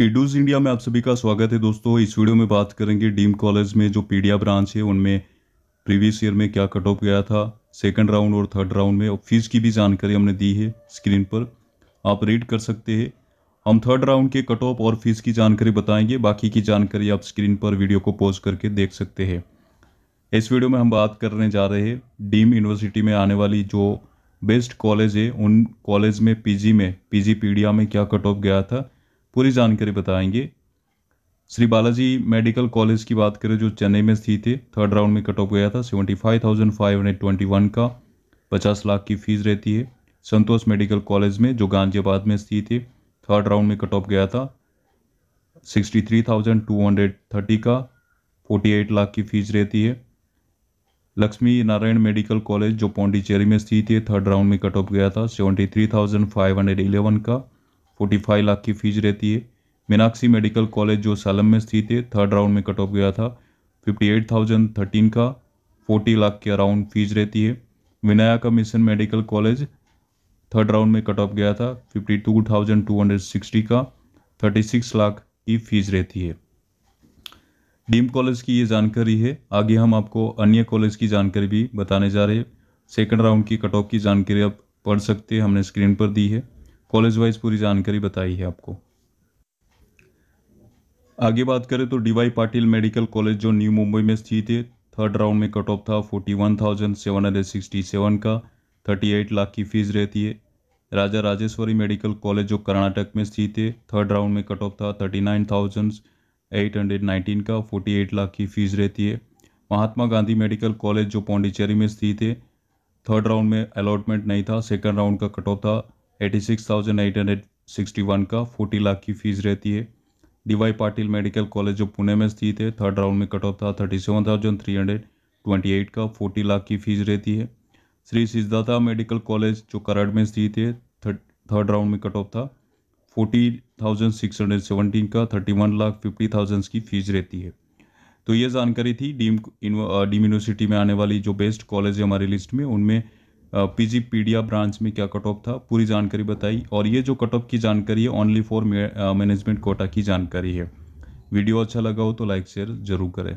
ईडूज India में आप सभी का स्वागत है दोस्तों इस वीडियो में बात करेंगे डीम कॉलेज में जो पीडिया ब्रांच है उनमें प्रीवियस ईयर में क्या कट ऑफ गया था सेकंड राउंड और थर्ड राउंड में और फीस की भी जानकारी हमने दी है स्क्रीन पर आप रीड कर सकते हैं हम थर्ड राउंड के कट ऑफ और फीस की जानकारी बताएंगे बाकी की जानकारी आप स्क्रीन पर वीडियो को पॉज करके देख सकते हैं इस वीडियो में हम बात करने जा रहे हैं डीम यूनिवर्सिटी में आने वाली जो बेस्ट कॉलेज है उन कॉलेज में पीजी में पीजी पीडिया में क्या कट ऑफ गया था पूरी जानकारी बताएंगे श्री बालाजी मेडिकल कॉलेज की बात करें जो चेन्नई में स्थित है थर्ड राउंड में कट ऑफ गया था seventy five thousand five hundred twenty one का पचास लाख की फीस रहती है संतोष मेडिकल कॉलेज में जो गाजियाबाद में स्थित है थर्ड राउंड में कट ऑफ गया था sixty three thousand two hundred thirty का फोर्टी एट लाख की फीस रहती है लक्ष्मी नारायण मेडिकल कॉलेज जो पौंडीचेरी में स्थित है थर्ड राउंड में कट ऑफ गया था seventy three thousand five hundred eleven का फोर्टी फाइव लाख की फीस रहती है मीनाक्षी मेडिकल कॉलेज जो सालम में स्थित है थर्ड राउंड में कट ऑफ गया था फिफ्टी एट थाउजेंड थर्टीन का फोर्टी लाख के अराउंड फीस रहती है विनाया का mission medical college third round में कट ऑफ गया था fifty two thousand two hundred sixty का थर्टी सिक्स लाख की फीस रहती है डीम कॉलेज की ये जानकारी है आगे हम आपको अन्य कॉलेज की जानकारी भी बताने जा रहे हैं सेकेंड राउंड की कट ऑफ की जानकारी आप पढ़ सकते हैं हमने स्क्रीन पर दी है कॉलेज वाइज पूरी जानकारी बताई है आपको आगे बात करें तो डीवाई पाटिल मेडिकल कॉलेज जो न्यू मुंबई में स्थित है थर्ड राउंड में कट ऑफ था forty one thousand seven hundred sixty seven का थर्टी एट लाख की फीस रहती है राजा राजेश्वरी मेडिकल कॉलेज जो कर्नाटक में स्थित है थर्ड राउंड में कट ऑफ था thirty nine thousand eight hundred nineteen का फोर्टी एट लाख की फीस रहती है महात्मा गांधी मेडिकल कॉलेज जो पौंडीचेरी में स्थित है थर्ड राउंड में अलॉटमेंट नहीं था सेकंड राउंड का कट ऑफ था eighty six thousand eight hundred sixty one का फोर्टी लाख की फीस रहती है D Y Patil medical college जो पुणे में स्थित है थर्ड राउंड में कट ऑफ था thirty seven thousand three hundred twenty eight का फोर्टी लाख की फीस रहती है श्री सिद्धाता मेडिकल कॉलेज जो कराड़ में स्थित है थर्ड राउंड में कट ऑफ था forty thousand six hundred seventeen का thirty one lakh fifty thousand की फीस रहती है तो ये जानकारी थी डीम डीम यूनिवर्सिटी में आने वाली जो बेस्ट कॉलेज है हमारी लिस्ट में उनमें पीजी पीडिया ब्रांच में क्या कट ऑफ था पूरी जानकारी बताई और ये जो कट ऑफ की जानकारी है ओनली फॉर मैनेजमेंट कोटा की जानकारी है वीडियो अच्छा लगा हो तो लाइक शेयर जरूर करें